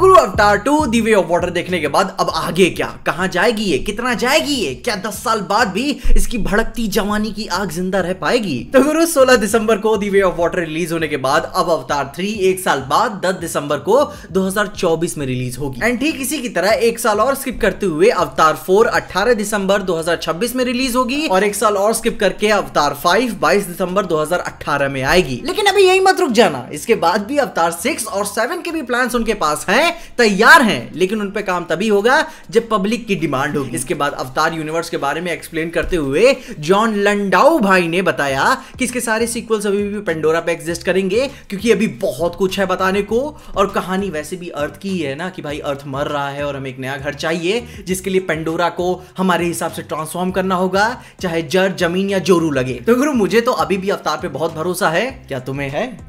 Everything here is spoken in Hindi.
गुरु Avatar two the way of water देखने के बाद अब आगे क्या कहा जाएगी ये कितना जाएगी ये क्या दस साल बाद भी इसकी भड़कती जवानी की आग जिंदा रह पाएगी तो गुरु 16 दिसंबर को the way of water release होने के बाद अब अवतार थ्री एक साल बाद 10 दिसंबर को 2024 में रिलीज होगी एंड ठीक इसी की तरह एक साल और स्किप करते हुए अवतार फोर अट्ठारह दिसंबर दो में रिलीज होगी और एक साल और स्किप करके अवतार फाइव बाईस दिसंबर दो में आएगी लेकिन अभी यही मत रुक जाना इसके बाद भी अवतार सिक्स और सेवन के भी प्लान उनके पास है तैयार हैं लेकिन उन पर काम तभी होगा जब पब्लिक की डिमांड होगी इसके बाद अवतार यूनिवर्स के बारे में एक्सप्लेन करते हुए जॉन लंडाउ भाई ने बताया कि इसके सारे सीक्वल्स अभी भी पेंडोरा पे एग्जिस्ट करेंगे क्योंकि अभी बहुत कुछ है बताने को और कहानी वैसे भी अर्थ की है ना कि भाई अर्थ मर रहा है और हमें एक नया घर चाहिए जिसके लिए पेंडोरा को हमारे हिसाब से ट्रांसफॉर्म करना होगा चाहे जड़ जमीन या जोरू लगे तो गुरु मुझे तो अभी भी अवतार पे बहुत भरोसा है क्या तुम्हें है